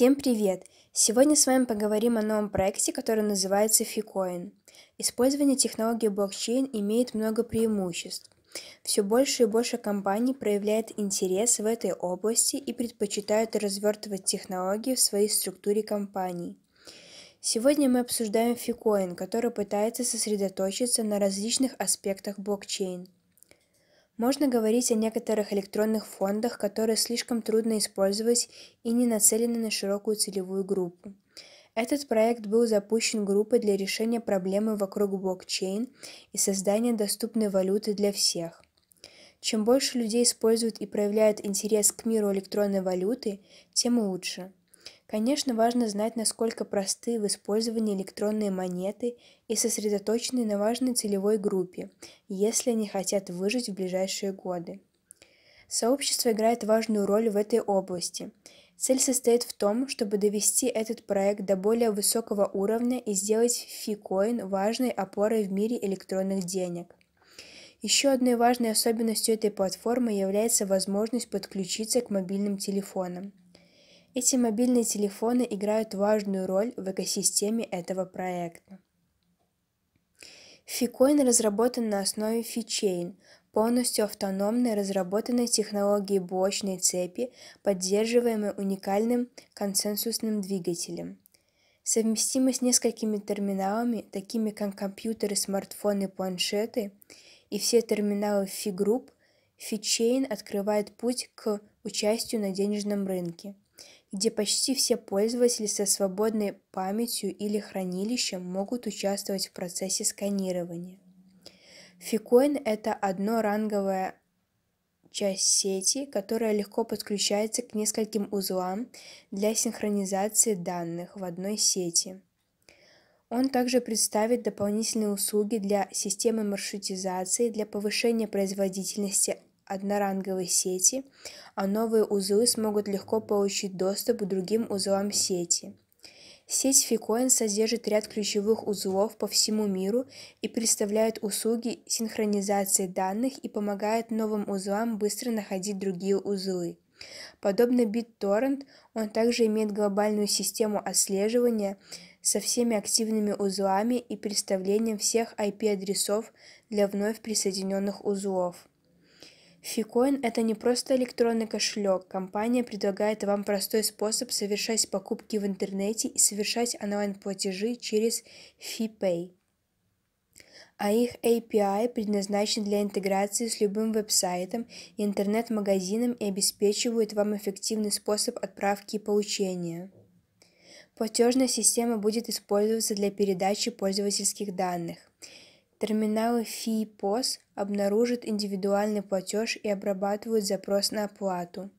Всем привет! Сегодня с вами поговорим о новом проекте, который называется Ficoin. Использование технологии блокчейн имеет много преимуществ. Все больше и больше компаний проявляет интерес в этой области и предпочитают развертывать технологии в своей структуре компаний. Сегодня мы обсуждаем Ficoin, который пытается сосредоточиться на различных аспектах блокчейн – можно говорить о некоторых электронных фондах, которые слишком трудно использовать и не нацелены на широкую целевую группу. Этот проект был запущен группой для решения проблемы вокруг блокчейн и создания доступной валюты для всех. Чем больше людей используют и проявляют интерес к миру электронной валюты, тем лучше – Конечно, важно знать, насколько просты в использовании электронные монеты и сосредоточены на важной целевой группе, если они хотят выжить в ближайшие годы. Сообщество играет важную роль в этой области. Цель состоит в том, чтобы довести этот проект до более высокого уровня и сделать фикоин важной опорой в мире электронных денег. Еще одной важной особенностью этой платформы является возможность подключиться к мобильным телефонам. Эти мобильные телефоны играют важную роль в экосистеме этого проекта. Ficoin разработан на основе Fichain, полностью автономной разработанной технологии блочной цепи, поддерживаемой уникальным консенсусным двигателем. Совместимы с несколькими терминалами, такими как компьютеры, смартфоны, планшеты и все терминалы FiGroup, FiChain открывает путь к участию на денежном рынке где почти все пользователи со свободной памятью или хранилищем могут участвовать в процессе сканирования. Фикоин – это одно часть сети, которая легко подключается к нескольким узлам для синхронизации данных в одной сети. Он также представит дополнительные услуги для системы маршрутизации для повышения производительности одноранговой сети, а новые узлы смогут легко получить доступ к другим узлам сети. Сеть Ficoin содержит ряд ключевых узлов по всему миру и представляет услуги синхронизации данных и помогает новым узлам быстро находить другие узлы. Подобно BitTorrent, он также имеет глобальную систему отслеживания со всеми активными узлами и представлением всех IP-адресов для вновь присоединенных узлов. Фикоин – это не просто электронный кошелек. Компания предлагает вам простой способ совершать покупки в интернете и совершать онлайн-платежи через FiPay. А их API предназначен для интеграции с любым веб-сайтом и интернет-магазином и обеспечивает вам эффективный способ отправки и получения. Платежная система будет использоваться для передачи пользовательских данных – Терминалы ФИИПОС обнаружат индивидуальный платеж и обрабатывают запрос на оплату.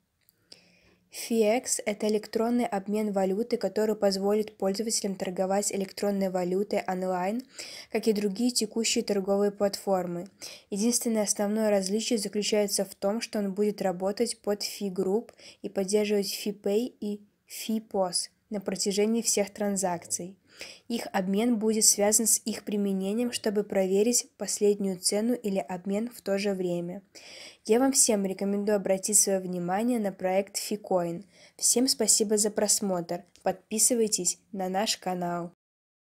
FIEX – это электронный обмен валюты, который позволит пользователям торговать электронной валютой онлайн, как и другие текущие торговые платформы. Единственное основное различие заключается в том, что он будет работать под FI и поддерживать FiPay и FiPOS на протяжении всех транзакций. Их обмен будет связан с их применением, чтобы проверить последнюю цену или обмен в то же время. Я вам всем рекомендую обратить свое внимание на проект Ficoin. Всем спасибо за просмотр. Подписывайтесь на наш канал.